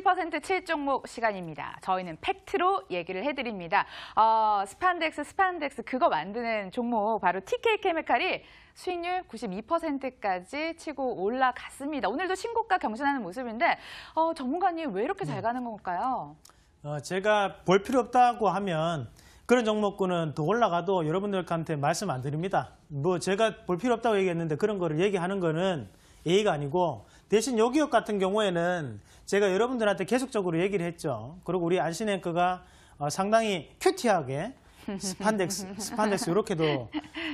7% 7종목 시간입니다. 저희는 팩트로 얘기를 해드립니다. 어, 스판덱스, 스판덱스 그거 만드는 종목 바로 TK케미칼이 수익률 92%까지 치고 올라갔습니다. 오늘도 신고가 경신하는 모습인데 어, 전문가님 왜 이렇게 잘 네. 가는 건가요? 어, 제가 볼 필요 없다고 하면 그런 종목군은 더 올라가도 여러분들한테 말씀 안 드립니다. 뭐 제가 볼 필요 없다고 얘기했는데 그런 거를 얘기하는 거는 예의가 아니고 대신 요 기업 같은 경우에는 제가 여러분들한테 계속적으로 얘기를 했죠. 그리고 우리 안신앵커가 어, 상당히 큐티하게 스판덱스, 스판덱스 이렇게도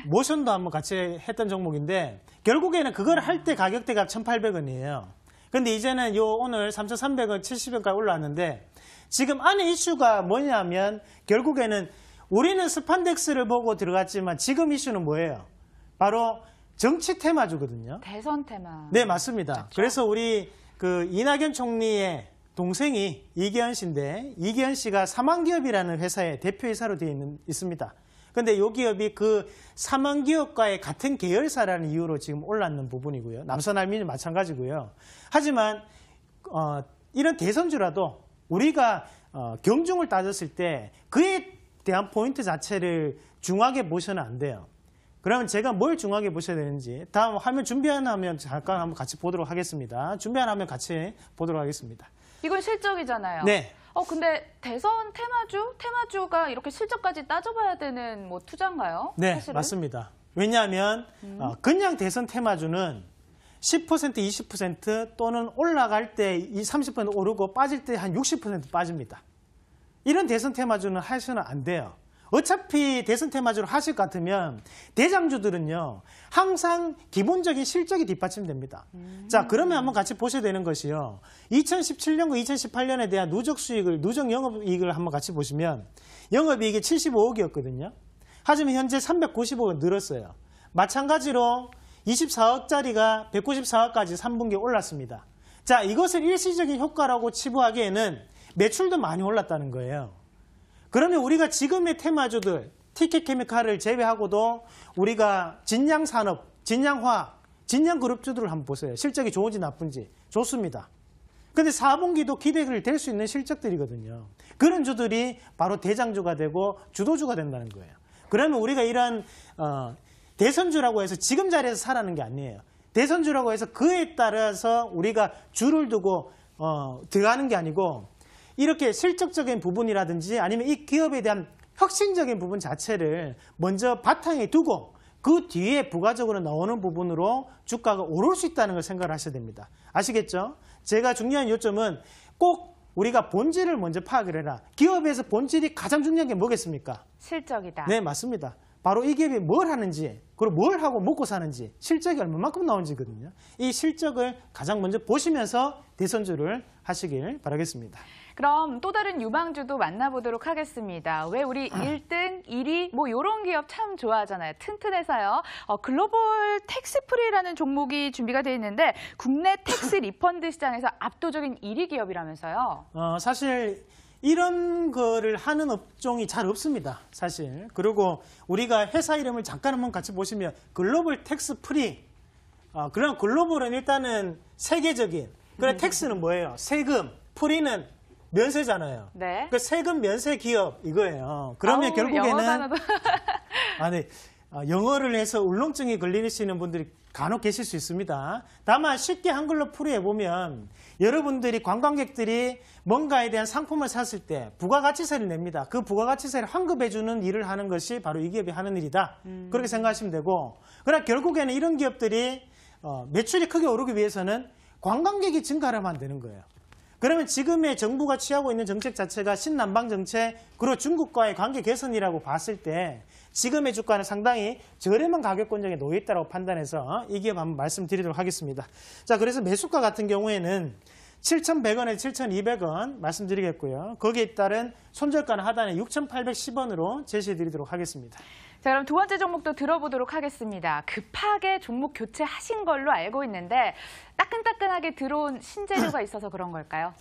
모션도 한번 같이 했던 종목인데 결국에는 그걸 할 때 가격대가 1,800원이에요. 근데 이제는 요 오늘 3,300원, 70원까지 올라왔는데 지금 안에 이슈가 뭐냐면 결국에는 우리는 스판덱스를 보고 들어갔지만 지금 이슈는 뭐예요? 바로 정치 테마주거든요. 대선 테마. 네, 맞습니다. 그렇죠? 그래서 우리 그 이낙연 총리의 동생이 이기현 씨인데 이기현 씨가 사망기업이라는 회사의 대표이사로 되어 있는, 있습니다. 근데 이 기업이 그 사망기업과의 같은 계열사라는 이유로 지금 올랐는 부분이고요. 남선알민이 마찬가지고요. 하지만 어, 이런 대선주라도 우리가 어, 경중을 따졌을 때 그에 대한 포인트 자체를 중하게 보셔는 안 돼요. 그러면 제가 뭘 중요하게 보셔야 되는지 다음 화면 준비한 화면 잠깐 한번 같이 보도록 하겠습니다. 준비한 화면 같이 보도록 하겠습니다. 이건 실적이잖아요. 네. 어 근데 대선 테마주 테마주가 이렇게 실적까지 따져봐야 되는 뭐 투자인가요? 네, 사실은? 맞습니다. 왜냐하면 음. 어, 그냥 대선 테마주는 10% 20% 또는 올라갈 때 30% 오르고 빠질 때 한 60% 빠집니다. 이런 대선 테마주는 하셔는 안 돼요. 어차피 대선 테마주로 하실 것 같으면 대장주들은요 항상 기본적인 실적이 뒷받침됩니다. 음. 자 그러면 한번 같이 보셔야 되는 것이요 2017년과 2018년에 대한 누적 수익을 누적 영업이익을 한번 같이 보시면 영업이익이 75억이었거든요. 하지만 현재 395억은 늘었어요. 마찬가지로 24억짜리가 194억까지 3분기에 올랐습니다. 자 이것을 일시적인 효과라고 치부하기에는 매출도 많이 올랐다는 거예요. 그러면 우리가 지금의 테마주들, 티켓 케미칼을 제외하고도 우리가 진양 산업, 진양 화 진양 그룹주들을 한번 보세요. 실적이 좋은지 나쁜지. 좋습니다. 근데 4분기도 기대를 될 수 있는 실적들이거든요. 그런 주들이 바로 대장주가 되고 주도주가 된다는 거예요. 그러면 우리가 이런 어, 대선주라고 해서 지금 자리에서 사라는 게 아니에요. 대선주라고 해서 그에 따라서 우리가 줄을 두고 어, 들어가는 게 아니고 이렇게 실적적인 부분이라든지 아니면 이 기업에 대한 혁신적인 부분 자체를 먼저 바탕에 두고 그 뒤에 부가적으로 나오는 부분으로 주가가 오를 수 있다는 걸 생각을 하셔야 됩니다. 아시겠죠? 제가 중요한 요점은 꼭 우리가 본질을 먼저 파악을 해라. 기업에서 본질이 가장 중요한 게 뭐겠습니까? 실적이다. 네, 맞습니다. 바로 이 기업이 뭘 하는지 그리고 뭘 하고 먹고 사는지 실적이 얼마만큼 나오는지거든요. 이 실적을 가장 먼저 보시면서 대선주를 하시길 바라겠습니다. 그럼 또 다른 유망주도 만나보도록 하겠습니다. 왜 우리 1등, 아. 1위 뭐 이런 기업 참 좋아하잖아요. 튼튼해서요. 어, 글로벌 택스프리라는 종목이 준비가 돼 있는데 국내 택스 리펀드 시장에서 압도적인 1위 기업이라면서요. 어, 사실 이런 거를 하는 업종이 잘 없습니다. 사실. 그리고 우리가 회사 이름을 잠깐 한번 같이 보시면 글로벌 텍스 프리. 어, 그럼 글로벌은 일단은 세계적인. 그래 음. 텍스는 뭐예요? 세금. 프리는 면세잖아요. 네. 그러니까 세금 면세 기업 이거예요. 그러면 아우, 결국에는 아니 아, 영어를 해서 울렁증이 걸리시는 분들이 간혹 계실 수 있습니다. 다만 쉽게 한글로 풀이해보면 여러분들이 관광객들이 뭔가에 대한 상품을 샀을 때 부가가치세를 냅니다. 그 부가가치세를 환급해주는 일을 하는 것이 바로 이 기업이 하는 일이다. 음. 그렇게 생각하시면 되고 그러나 결국에는 이런 기업들이 어, 매출이 크게 오르기 위해서는 관광객이 증가하면 안 되는 거예요. 그러면 지금의 정부가 취하고 있는 정책 자체가 신남방 정책 그리고 중국과의 관계 개선이라고 봤을 때 지금의 주가는 상당히 저렴한 가격 권정에 놓여 있다고 판단해서 이 기업 한번 말씀드리도록 하겠습니다. 자 그래서 매수가 같은 경우에는 7,100원에 7,200원 말씀드리겠고요. 거기에 따른 손절가는 하단에 6,810원으로 제시해드리도록 하겠습니다. 자, 그럼 두 번째 종목도 들어보도록 하겠습니다. 급하게 종목 교체하신 걸로 알고 있는데 따끈따끈하게 들어온 신재료가 있어서 그런 걸까요?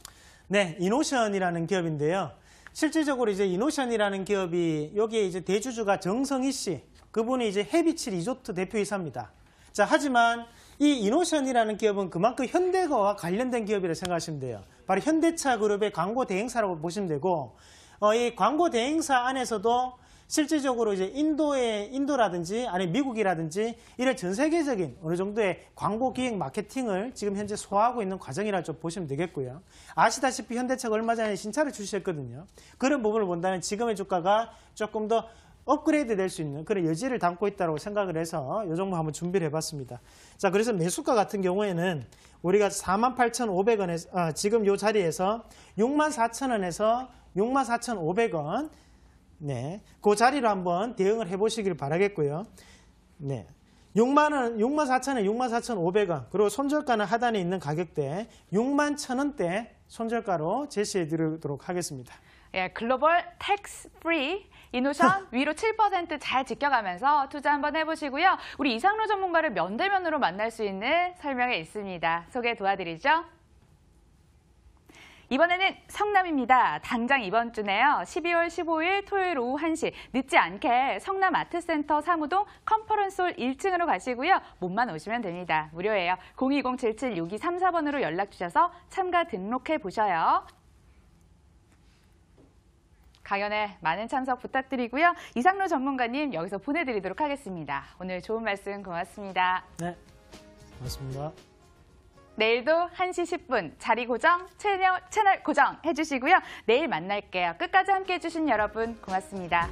네, 이노션이라는 기업인데요. 실질적으로 이제 이노션이라는 기업이 여기에 이제 대주주가 정성희 씨, 그분이 이제 해비치 리조트 대표이사입니다. 자, 하지만 이 이노션이라는 기업은 그만큼 현대거와 관련된 기업이라 고 생각하시면 돼요. 바로 현대차 그룹의 광고 대행사라고 보시면 되고 어, 이 광고 대행사 안에서도 실질적으로 이제 인도의 인도라든지 아니 미국이라든지 이런 전 세계적인 어느 정도의 광고 기획 마케팅을 지금 현재 소화하고 있는 과정이라 좀 보시면 되겠고요. 아시다시피 현대차가 얼마 전에 신차를 출시했거든요. 그런 부분을 본다면 지금의 주가가 조금 더 업그레이드 될 수 있는 그런 여지를 담고 있다고 생각을 해서 이 정도 한번 준비를 해봤습니다. 자, 그래서 매수가 같은 경우에는 우리가 48,500원에서 아, 어, 지금 이 자리에서 64,000원에서 64,500원 네, 그 자리로 한번 대응을 해보시길 바라겠고요. 네. 6만원, 64,000원, 64,500원, 그리고 손절가는 하단에 있는 가격대 61,000원대 손절가로 제시해 드리도록 하겠습니다. 예, 글로벌 텍스 프리 이노션 위로 7%잘 지켜가면서 투자 한번 해보시고요. 우리 이상로 전문가를 면대면으로 만날 수 있는 설명이 있습니다. 소개 도와드리죠. 이번에는 성남입니다. 당장 이번 주네요. 12월 15일 토요일 오후 1시 늦지 않게 성남 아트센터 사무동 컨퍼런스홀 1층으로 가시고요. 몸만 오시면 됩니다. 무료예요. 020-776234번으로 연락 주셔서 참가 등록해 보셔요. 강연에 많은 참석 부탁드리고요. 이상로 전문가님 여기서 보내드리도록 하겠습니다. 오늘 좋은 말씀 고맙습니다. 네, 고맙습니다. 내일도 1시 10분 자리 고정, 채널, 채널 고정 해주시고요. 내일 만날게요. 끝까지 함께해 주신 여러분 고맙습니다.